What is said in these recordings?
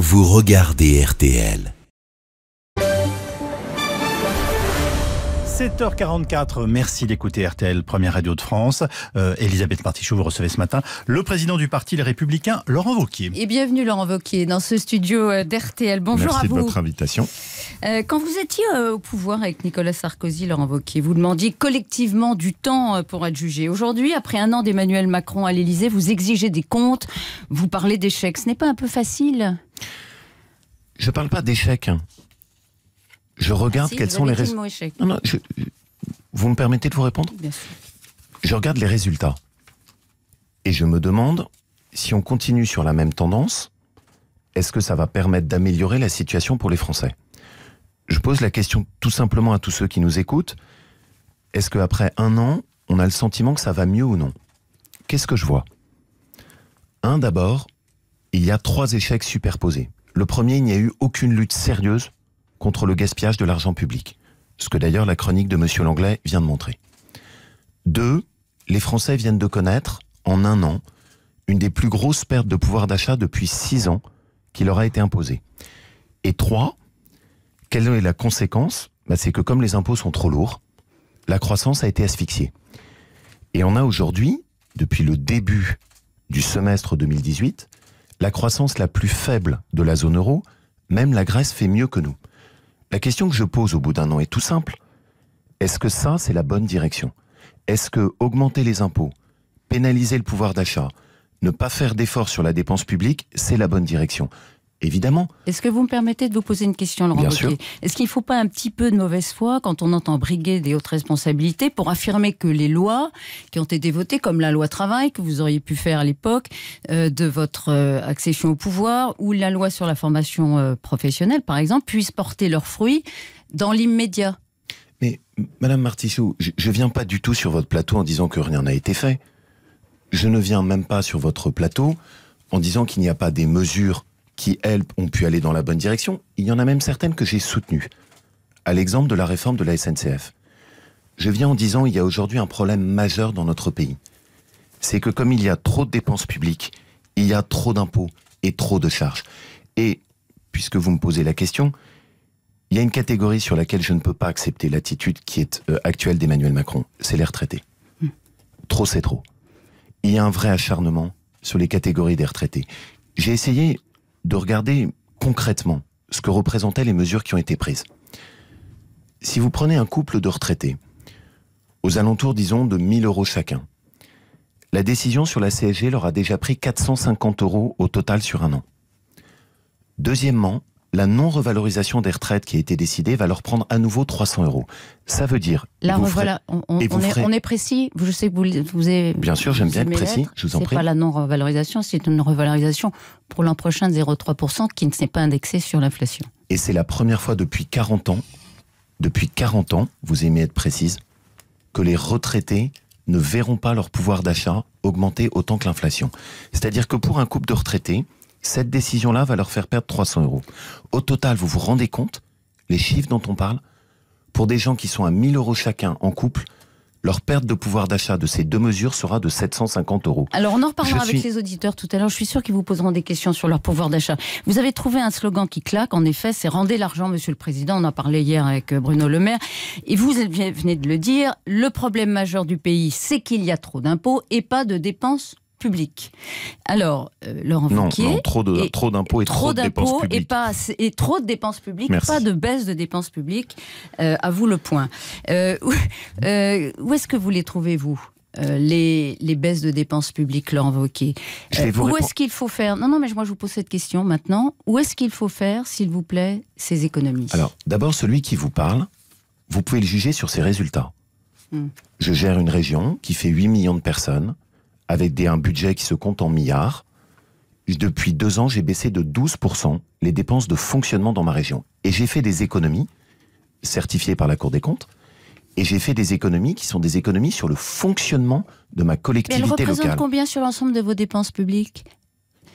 vous regardez RTL. 7h44, merci d'écouter RTL, première radio de France. Euh, Elisabeth Martichoux, vous recevez ce matin le président du Parti Les Républicains, Laurent Vauquier. Et bienvenue Laurent Vauquier dans ce studio euh, d'RTL. Bonjour à vous. Merci de votre invitation. Euh, quand vous étiez au pouvoir avec Nicolas Sarkozy, Laurent Vauquier, vous demandiez collectivement du temps pour être jugé. Aujourd'hui, après un an d'Emmanuel Macron à l'Élysée, vous exigez des comptes, vous parlez d'échecs. Ce n'est pas un peu facile je ne parle pas d'échecs. Je regarde sont les Vous me permettez de vous répondre Je regarde les résultats. Et je me demande, si on continue sur la même tendance, est-ce que ça va permettre d'améliorer la situation pour les Français Je pose la question tout simplement à tous ceux qui nous écoutent. Est-ce qu'après un an, on a le sentiment que ça va mieux ou non Qu'est-ce que je vois Un, d'abord, il y a trois échecs superposés. Le premier, il n'y a eu aucune lutte sérieuse contre le gaspillage de l'argent public, ce que d'ailleurs la chronique de M. Langlais vient de montrer. Deux, les Français viennent de connaître, en un an, une des plus grosses pertes de pouvoir d'achat depuis six ans qui leur a été imposée. Et trois, quelle est la conséquence bah, C'est que comme les impôts sont trop lourds, la croissance a été asphyxiée. Et on a aujourd'hui, depuis le début du semestre 2018, la croissance la plus faible de la zone euro, même la Grèce fait mieux que nous. La question que je pose au bout d'un an est tout simple. Est-ce que ça, c'est la bonne direction Est-ce que augmenter les impôts, pénaliser le pouvoir d'achat, ne pas faire d'efforts sur la dépense publique, c'est la bonne direction évidemment. Est-ce que vous me permettez de vous poser une question, Laurent Bien sûr. Est-ce qu'il ne faut pas un petit peu de mauvaise foi quand on entend briguer des hautes responsabilités pour affirmer que les lois qui ont été votées, comme la loi travail que vous auriez pu faire à l'époque euh, de votre euh, accession au pouvoir, ou la loi sur la formation euh, professionnelle, par exemple, puissent porter leurs fruits dans l'immédiat Mais, Madame Martissou, je ne viens pas du tout sur votre plateau en disant que rien n'a été fait. Je ne viens même pas sur votre plateau en disant qu'il n'y a pas des mesures qui, elles, ont pu aller dans la bonne direction. Il y en a même certaines que j'ai soutenues, à l'exemple de la réforme de la SNCF. Je viens en disant il y a aujourd'hui un problème majeur dans notre pays. C'est que comme il y a trop de dépenses publiques, il y a trop d'impôts et trop de charges. Et, puisque vous me posez la question, il y a une catégorie sur laquelle je ne peux pas accepter l'attitude qui est euh, actuelle d'Emmanuel Macron, c'est les retraités. Hmm. Trop c'est trop. Il y a un vrai acharnement sur les catégories des retraités. J'ai essayé de regarder concrètement ce que représentaient les mesures qui ont été prises. Si vous prenez un couple de retraités, aux alentours, disons, de 1000 euros chacun, la décision sur la CSG leur a déjà pris 450 euros au total sur un an. Deuxièmement, la non-revalorisation des retraites qui a été décidée va leur prendre à nouveau 300 euros. Ça veut dire. Là, on, est, précis. Je sais que vous, vous avez. Bien sûr, j'aime bien être précis. Je vous en prie. C'est pas la non-revalorisation, c'est une revalorisation pour l'an prochain de 0,3% qui ne s'est pas indexée sur l'inflation. Et c'est la première fois depuis 40 ans, depuis 40 ans, vous aimez être précise, que les retraités ne verront pas leur pouvoir d'achat augmenter autant que l'inflation. C'est-à-dire que pour un couple de retraités, cette décision-là va leur faire perdre 300 euros. Au total, vous vous rendez compte, les chiffres dont on parle, pour des gens qui sont à 1000 euros chacun en couple, leur perte de pouvoir d'achat de ces deux mesures sera de 750 euros. Alors on en reparlera avec les auditeurs tout à l'heure. Je suis sûr qu'ils vous poseront des questions sur leur pouvoir d'achat. Vous avez trouvé un slogan qui claque. En effet, c'est rendez l'argent, Monsieur le Président. On en parlé hier avec euh, Bruno Le Maire. Et vous venez de le dire. Le problème majeur du pays, c'est qu'il y a trop d'impôts et pas de dépenses public. Alors, leur Laurent non, trop de et, trop d'impôts et trop, trop d'impôts et pas et trop de dépenses publiques, pas de baisse de dépenses publiques. Euh, à vous le point. Euh, euh, où, est-ce que vous les trouvez vous euh, les, les, baisses de dépenses publiques, Laurent Wauquiez. où est-ce qu'il faut faire Non, non, mais moi je vous pose cette question maintenant. Où est-ce qu'il faut faire, s'il vous plaît, ces économies Alors, d'abord, celui qui vous parle, vous pouvez le juger sur ses résultats. Hmm. Je gère une région qui fait 8 millions de personnes avec des, un budget qui se compte en milliards. Depuis deux ans, j'ai baissé de 12% les dépenses de fonctionnement dans ma région. Et j'ai fait des économies, certifiées par la Cour des comptes, et j'ai fait des économies qui sont des économies sur le fonctionnement de ma collectivité locale. Mais elles représentent combien sur l'ensemble de vos dépenses publiques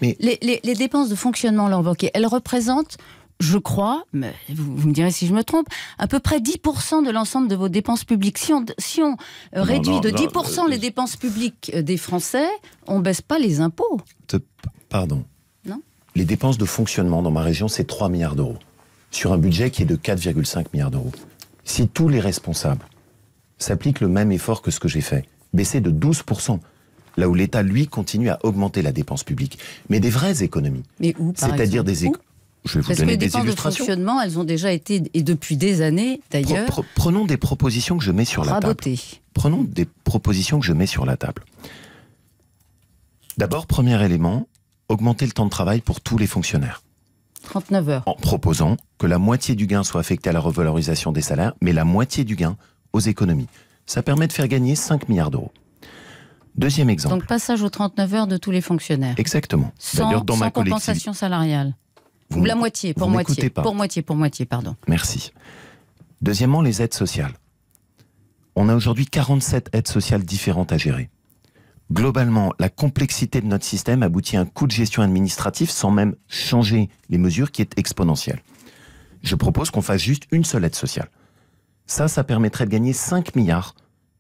les, dépenses de fonctionnement, là, elles représentent je crois, mais vous, me direz si je me trompe, à peu près 10% de l'ensemble de vos dépenses publiques. Si on, réduit de 10% euh, euh, les dépenses publiques des Français, on baisse pas les impôts. Pardon. Non Les dépenses de fonctionnement dans ma région, c'est 3 milliards d'euros. Sur un budget qui est de 4,5 milliards d'euros. Si tous les responsables s'appliquent le même effort que ce que j'ai fait, baisser de 12%, là où l'État, lui, continue à augmenter la dépense publique. Mais des vraies économies. Mais où, C'est-à-dire des économies je vais vous Parce que les de fonctionnement, elles ont déjà été, et depuis des années d'ailleurs. prenons des propositions que je mets sur la table. Prenons des propositions que je mets sur la table. D'abord, premier élément, augmenter le temps de travail pour tous les fonctionnaires. 39 heures. En proposant que la moitié du gain soit affecté à la revalorisation des salaires, mais la moitié du gain aux économies. Ça permet de faire gagner 5 milliards d'euros. Deuxième exemple. Donc passage aux 39 heures de tous les fonctionnaires. Exactement. Sans, dans ma compensation salariale la moitié, pour moitié. Pour moitié, pour moitié, pardon. Merci. Deuxièmement, les aides sociales. On a aujourd'hui 47 aides sociales différentes à gérer. Globalement, la complexité de notre système aboutit à un coût de gestion administratif sans même changer les mesures qui est exponentiel. Je propose qu'on fasse juste une seule aide sociale. Ça, ça permettrait de gagner 5 milliards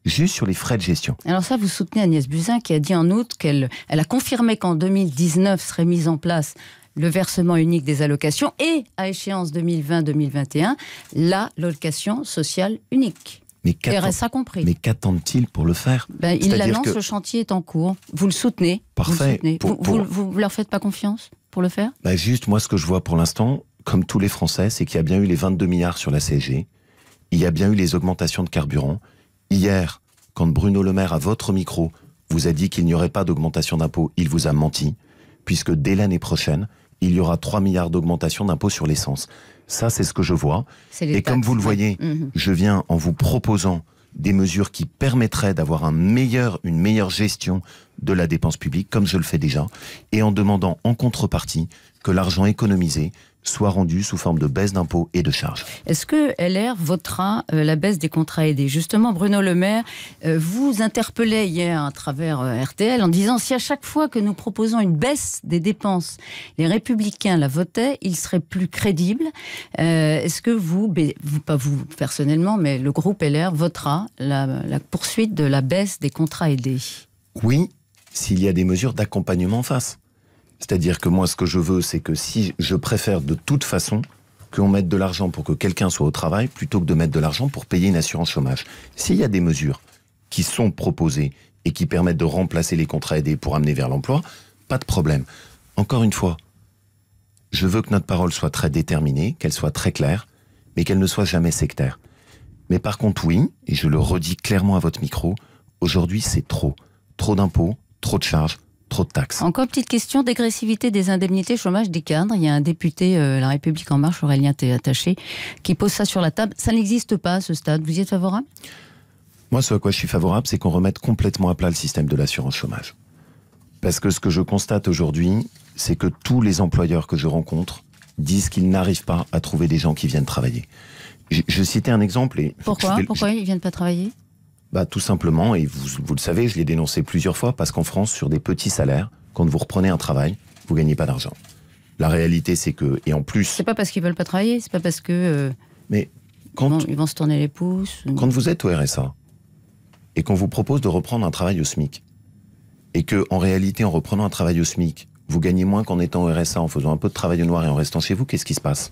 juste sur les frais de gestion. Alors ça, vous soutenez Agnès Buzyn qui a dit en août qu'elle a confirmé qu'en 2019 serait mise en place le versement unique des allocations et, à échéance 2020-2021, la location sociale unique. Mais RSA compris. Mais qu'attendent-ils pour le faire ben, Ils le chantier est en cours. Vous le soutenez. Parfait. Vous, ne leur faites pas confiance pour le faire ben, Juste, moi, ce que je vois pour l'instant, comme tous les Français, c'est qu'il y a bien eu les 22 milliards sur la CG, Il y a bien eu les augmentations de carburant. Hier, quand Bruno Le Maire, à votre micro, vous a dit qu'il n'y aurait pas d'augmentation d'impôts, il vous a menti, puisque dès l'année prochaine, il y aura 3 milliards d'augmentation d'impôts sur l'essence. Ça, c'est ce que je vois. Et comme vous le voyez, mhm. je viens en vous proposant des mesures qui permettraient d'avoir une meilleure gestion de la dépense publique, comme je le fais déjà, et en demandant en contrepartie que l'argent économisé soit rendu sous forme de baisse d'impôts et de charges. Est-ce que LR votera euh, la baisse des contrats aidés Justement, Bruno Le Maire euh, vous interpellait hier à travers euh, RTL en disant si à chaque fois que nous proposons une baisse des dépenses, les républicains la votaient, il serait plus crédible. Est-ce que vous, pas vous personnellement, mais le groupe LR votera la, la poursuite de la baisse des contrats aidés Oui, s'il y a des mesures d'accompagnement en face. C'est-à-dire que moi, ce que je veux, c'est que si je préfère de toute façon qu'on mette de l'argent pour que quelqu'un soit au travail plutôt que de mettre de l'argent pour payer une assurance chômage. S'il y a des mesures qui sont proposées et qui permettent de remplacer les contrats aidés pour amener vers l'emploi, pas de problème. Encore une fois, je veux que notre parole soit très déterminée, qu'elle soit très claire, mais qu'elle ne soit jamais sectaire. Mais par contre, oui, et je le redis clairement à votre micro, aujourd'hui c'est trop. Trop d'impôts, trop de charges, trop de taxes. Encore petite question dégressivité des indemnités chômage des cadres. Il y a un député euh, La République en marche, Aurélien Attaché, qui pose ça sur la table. Ça n'existe pas à ce stade. Vous y êtes favorable Moi, ce à quoi je suis favorable, c'est qu'on remette complètement à plat le système de l'assurance chômage. Parce que ce que je constate aujourd'hui, c'est que tous les employeurs que je rencontre disent qu'ils n'arrivent pas à trouver des gens qui viennent travailler. Je, citais un exemple. Et Pourquoi Pourquoi ils ne viennent pas travailler bah, Tout simplement, et vous, vous le savez, je l'ai dénoncé plusieurs fois, parce qu'en France, sur des petits salaires, quand vous reprenez un travail, vous gagnez pas d'argent. La réalité, c'est que, et en plus... C'est pas parce qu'ils veulent pas travailler, c'est pas parce que... Euh, mais quand... Ils vont, se tourner les pouces. Quand vous êtes au RSA, et qu'on vous propose de reprendre un travail au SMIC, et que, en réalité, en reprenant un travail au SMIC, vous gagnez moins qu'en étant au RSA, en faisant un peu de travail au noir et en restant chez vous, qu'est-ce qui se passe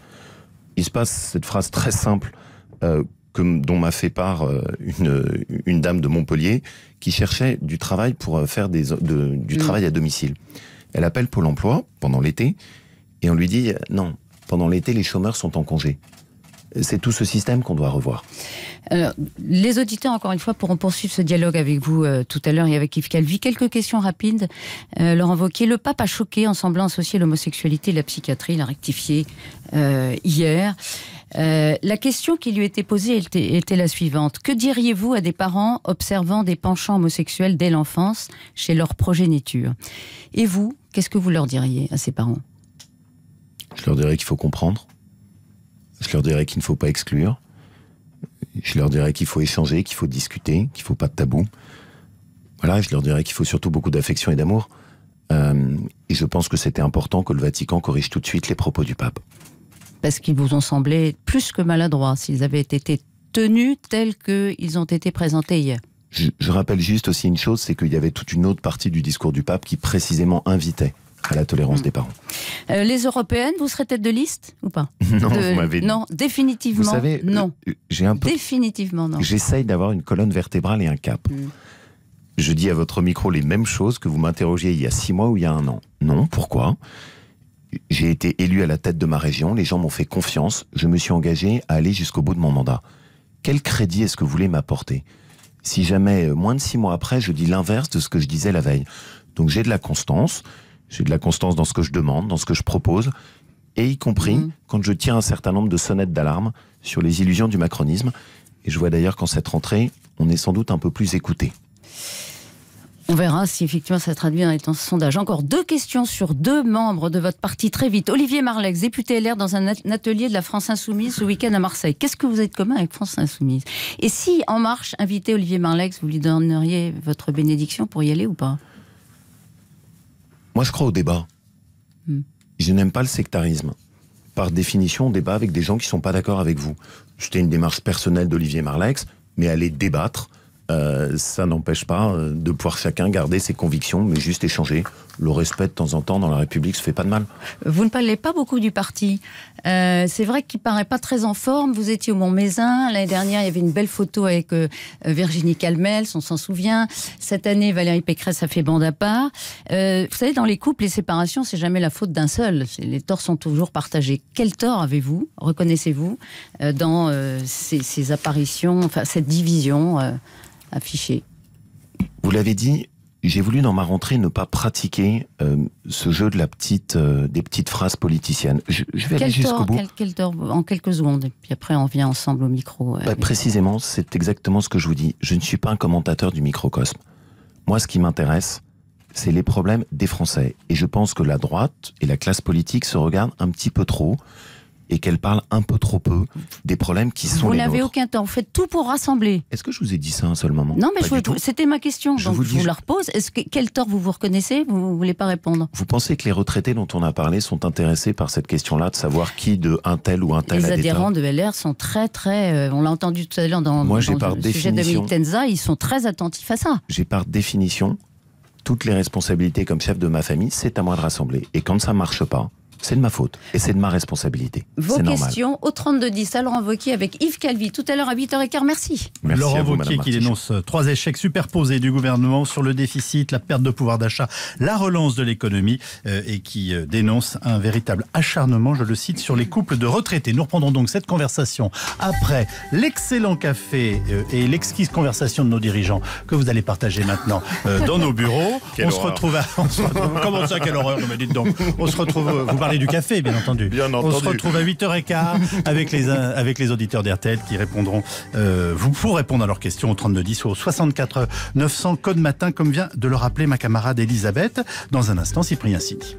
Il se passe cette phrase très simple euh, dont m'a fait part euh, une, dame de Montpellier qui cherchait du travail pour euh, faire du mm. travail à domicile. Elle appelle Pôle emploi pendant l'été et on lui dit non, pendant l'été, les chômeurs sont en congé c'est tout ce système qu'on doit revoir. les auditeurs, encore une fois, pourront poursuivre ce dialogue avec vous euh, tout à l'heure et avec Yves Calvi. Quelques questions rapides. Euh, le pape a choqué en semblant associer l'homosexualité à la psychiatrie. Il a rectifié euh, hier. la question qui lui était posée était, était la suivante. Que diriez-vous à des parents observant des penchants homosexuels dès l'enfance chez leur progéniture Et vous, qu'est-ce que vous leur diriez à ces parents Je leur dirais qu'il faut comprendre je leur dirais qu'il ne faut pas exclure. Je leur dirais qu'il faut échanger, qu'il faut discuter, qu'il ne faut pas de tabou. Voilà, je leur dirais qu'il faut surtout beaucoup d'affection et d'amour. Euh, et je pense que c'était important que le Vatican corrige tout de suite les propos du pape. Parce qu'ils vous ont semblé plus que maladroits s'ils avaient été tenus tels qu'ils ont été présentés hier. Je, rappelle juste aussi une chose, c'est qu'il y avait toute une autre partie du discours du pape qui précisément invitait à la tolérance mm. des parents. Euh, les européennes, vous serez tête de liste ou pas Non, définitivement. non. Euh, euh, j'ai un peu... Définitivement non. J'essaye d'avoir une colonne vertébrale et un cap. Mm. Je dis à votre micro les mêmes choses que vous m'interrogiez il y a six mois ou il y a un an. Non, pourquoi J'ai été élu à la tête de ma région, les gens m'ont fait confiance, je me suis engagé à aller jusqu'au bout de mon mandat. Quel crédit est-ce que vous voulez m'apporter Si jamais, moins de six mois après, je dis l'inverse de ce que je disais la veille. Donc j'ai de la constance, j'ai de la constance dans ce que je demande, dans ce que je propose, et y compris mm. quand je tiens un certain nombre de sonnettes d'alarme sur les illusions du macronisme. Et je vois d'ailleurs qu'en cette rentrée, on est sans doute un peu plus écouté. On verra si effectivement ça traduit dans les temps sondage. Encore deux questions sur deux membres de votre parti très vite. Olivier Marlex, député LR dans un atelier de la France Insoumise ce week-end à Marseille. Qu'est-ce que vous êtes commun avec France Insoumise Et si En Marche invitait Olivier Marlex, vous lui donneriez votre bénédiction pour y aller ou pas moi, je crois au débat. Hmm. Je n'aime pas le sectarisme. Par définition, on débat avec des gens qui ne sont pas d'accord avec vous. C'était une démarche personnelle d'Olivier Marlex, mais aller débattre euh, ça n'empêche pas euh, de pouvoir chacun garder ses convictions, mais juste échanger. Le respect de temps en temps dans la République, se fait pas de mal. Vous ne parlez pas beaucoup du parti. Euh, c'est vrai qu'il paraît pas très en forme. Vous étiez au mont L'année dernière, il y avait une belle photo avec Virginie Calmel, on s'en souvient. Cette année, Valérie Pécresse a fait bande à part. vous savez, dans les couples, les séparations, c'est jamais la faute d'un seul. Les torts sont toujours partagés. Quel tort avez-vous, reconnaissez-vous, dans ces, ces, apparitions, enfin, cette division affiché Vous l'avez dit, j'ai voulu dans ma rentrée ne pas pratiquer euh, ce jeu de la petite, euh, des petites phrases politiciennes. Je, vais aller jusqu'au bout. en quelques secondes, puis après on vient ensemble au micro. Euh, bah, précisément, c'est exactement ce que je vous dis. Je ne suis pas un commentateur du microcosme. Moi, ce qui m'intéresse, c'est les problèmes des Français. Et je pense que la droite et la classe politique se regardent un petit peu trop et qu'elle parle un peu trop peu des problèmes qui sont vous Vous n'avez aucun temps. Vous faites tout pour rassembler. Est-ce que je vous ai dit ça un seul moment Non, mais c'était ma question. Je donc vous, je vous la repose. Est-ce que, quel tort vous vous reconnaissez Vous ne voulez pas répondre. Vous pensez que les retraités dont on a parlé sont intéressés par cette question-là, de savoir qui de un tel ou un tel Les adhérents de LR sont très, très. Euh, on l'a entendu tout à l'heure dans, le sujet de Tenza. Ils sont très attentifs à ça. J'ai par définition toutes les responsabilités comme chef de ma famille, c'est à moi de rassembler. Et quand ça ne marche pas, c'est de ma faute et c'est de ma responsabilité. Vos questions au 3210 à Laurent Vauquier avec Yves Calvi tout à l'heure à 8h15. Merci. Merci Laurent qui dénonce euh, trois échecs superposés du gouvernement sur le déficit, la perte de pouvoir d'achat, la relance de l'économie euh, et qui euh, dénonce un véritable acharnement, je le cite, sur les couples de retraités. Nous reprendrons donc cette conversation après l'excellent café et l'exquise conversation de nos dirigeants que vous allez partager maintenant dans nos bureaux. on, se à, retrouve. comment ça, quelle horreur Vous me dites donc. On se retrouve. Vous du café, bien entendu. On se retrouve à 8h15 avec les, euh, avec les auditeurs d'RTL qui répondront, euh, vous pour répondre à leurs questions au 3210 ou au 64 900 code matin, comme vient de le rappeler ma camarade Elisabeth. Dans un instant, Cyprien Sidi.